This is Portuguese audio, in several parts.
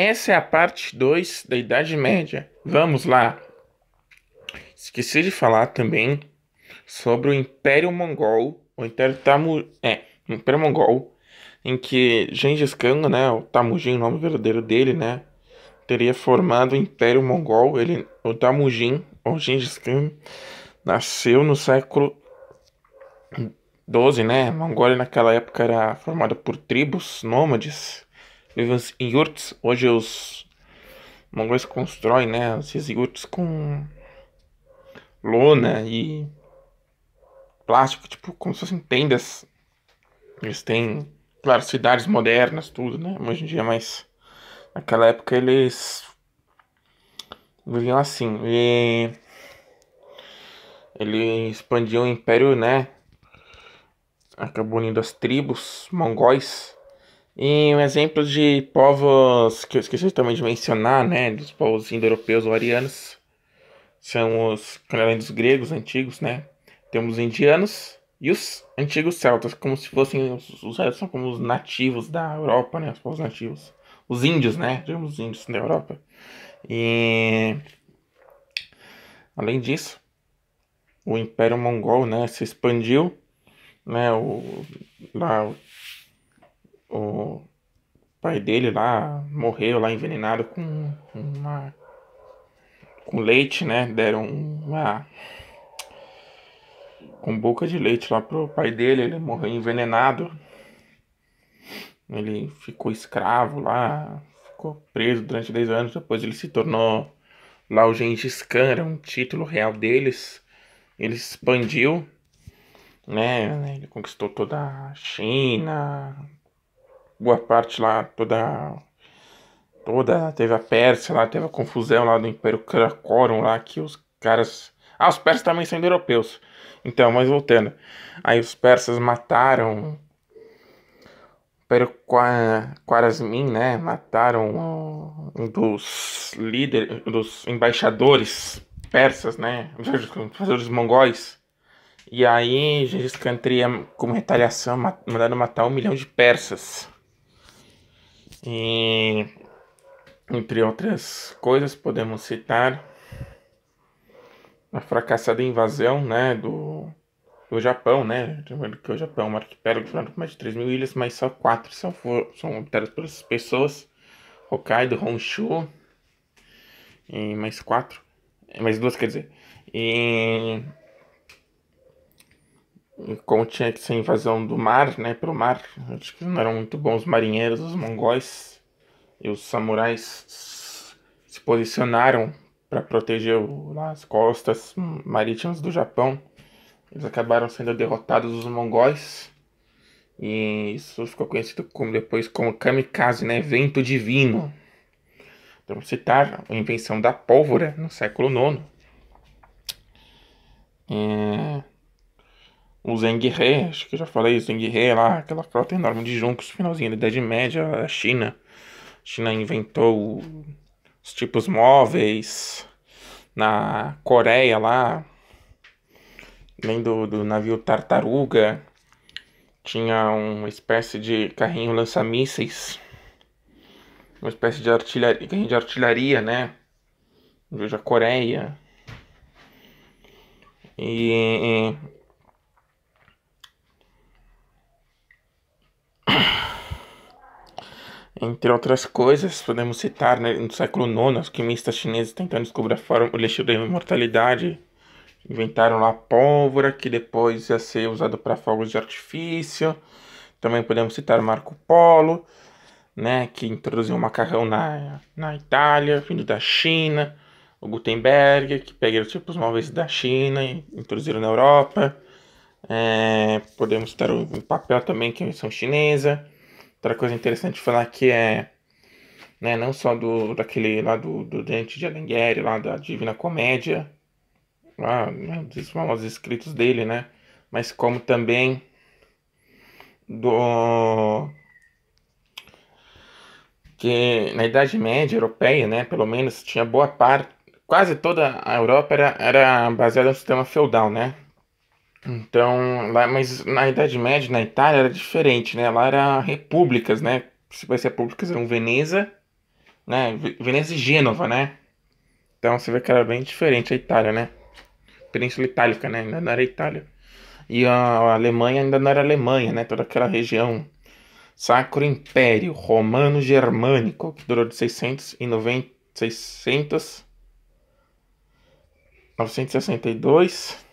Essa é a parte 2 da Idade Média. Vamos lá! Esqueci de falar também sobre o Império Mongol, o Império Tamu, é, Império Mongol, em que Gengis Khan, né, o Tamujin, o nome verdadeiro dele, né, teria formado o Império Mongol. Ele, o Tamujin, ou Gengis Khan, nasceu no século 12, né? A Mongólia naquela época era formada por tribos nômades vivas em yurts. Hoje os mongóis constroem, né, esses yurts com lona e plástico, tipo, como se fossem tendas. Eles têm, claro, cidades modernas, tudo, né? Hoje em dia, mas naquela época eles viviam assim. E ele expandiu o império, né? Acabou unindo as tribos mongóis e um exemplo de povos que eu esqueci também de mencionar, né, dos povos indo-europeus ou arianos, são os, além dos gregos antigos, né, temos os indianos e os antigos celtas, como se fossem, os, os são como os nativos da Europa, né, os povos nativos, os índios, né, temos os índios da Europa. E, além disso, o Império Mongol, né, se expandiu, né, o, lá, o o pai dele lá morreu lá envenenado com uma com leite, né? Deram uma com boca de leite lá pro pai dele, ele morreu envenenado. Ele ficou escravo lá, ficou preso durante 10 anos, depois ele se tornou lá o Gengis Khan, era um título real deles. Ele expandiu, né? Ele conquistou toda a China, boa parte lá, toda. Toda. Teve a Pérsia lá, teve a confusão lá do Império Cracorum lá, que os caras. Ah, os persas também são europeus. Então, mas voltando. Aí os persas mataram. O Império Quarasmin, né? Mataram um dos líderes, dos embaixadores persas, né? Os embaixadores mongóis. E aí, Gengis Khan teria, como retaliação, mandado matar um milhão de persas. E entre outras coisas podemos citar a fracassada invasão, né, do, do Japão, né, lembrando que o Japão é um arquipélago formado com mais de 3 mil ilhas, mas só quatro são, são habitadas pelas pessoas, Hokkaido, Honshu, e mais quatro, é, mais duas, quer dizer, e como tinha que ser invasão do mar, né, pelo mar, acho que não eram muito bons marinheiros, os mongóis e os samurais se posicionaram para proteger as costas marítimas do Japão. Eles acabaram sendo derrotados dos mongóis. E isso ficou conhecido como, depois como kamikaze, né? Vento divino. Então, citar a invenção da pólvora no século IX. É o He, acho que eu já falei, o He lá, aquela frota enorme de juncos, finalzinho da Idade Média, a China. A China inventou os tipos móveis na Coreia lá, nem do, do navio Tartaruga, tinha uma espécie de carrinho lança-mísseis, uma espécie de artilharia, carrinho de artilharia, né? Veja a Coreia. E, e Entre outras coisas, podemos citar né, no século IX, os quimistas chineses tentando descobrir a forma, o elixir da imortalidade, inventaram lá a pólvora, que depois ia ser usado para fogos de artifício. Também podemos citar Marco Polo, né, que introduziu o macarrão na, na Itália, vindo da China. O Gutenberg, que pegaram tipo, os móveis da China e introduziram na Europa. É, podemos citar o papel também, que é a invenção chinesa. Outra coisa interessante de falar que é né, não só do daquele lá do, do Dante de Alighieri, lá da Divina Comédia, lá, né, dos famosos escritos dele, né, mas como também do que na Idade Média europeia, né, pelo menos tinha boa parte, quase toda a Europa era, era baseada no sistema feudal, né, então, lá, mas na Idade Média, na Itália, era diferente, né? Lá era repúblicas, né? Se vai ser repúblicas, eram Veneza, né? Veneza e Gênova, né? Então você vê que era bem diferente a Itália, né? Península Itálica, né? Ainda não era Itália. E a Alemanha ainda não era Alemanha, né? Toda aquela região. Sacro Império Romano-Germânico, que durou de 690, 600, 962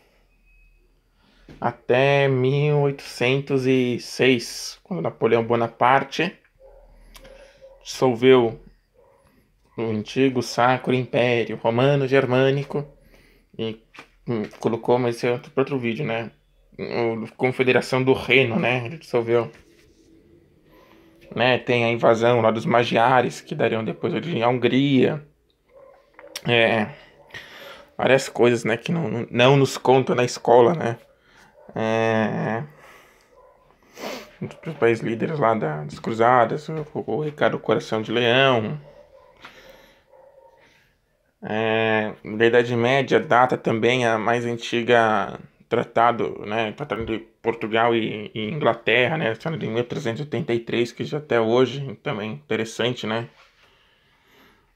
até 1806, quando Napoleão Bonaparte dissolveu o antigo Sacro Império Romano-Germânico e hum, colocou, mas isso é outro, outro vídeo, né? O Confederação do Reino, né? Ele dissolveu. Né? Tem a invasão lá dos magiares, que dariam depois origem à Hungria. É, várias coisas, né? Que não, não nos contam na escola, né? É, é, é, um dos principais líderes lá das cruzadas, o, Ricardo Coração de Leão. É, da Idade Média data também a mais antiga tratado, né, tratado de Portugal e, e Inglaterra, né, de 1383, que já até hoje também é interessante, né,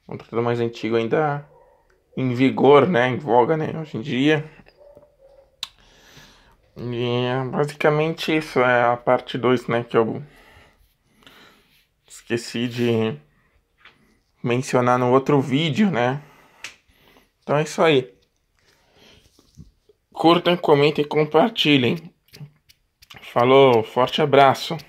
um tratado mais antigo ainda em vigor, né, em voga, né, hoje em dia. E é basicamente isso, é a parte 2, né, que eu esqueci de mencionar no outro vídeo, né? Então é isso aí. Curtam, comentem e compartilhem. Falou, forte abraço.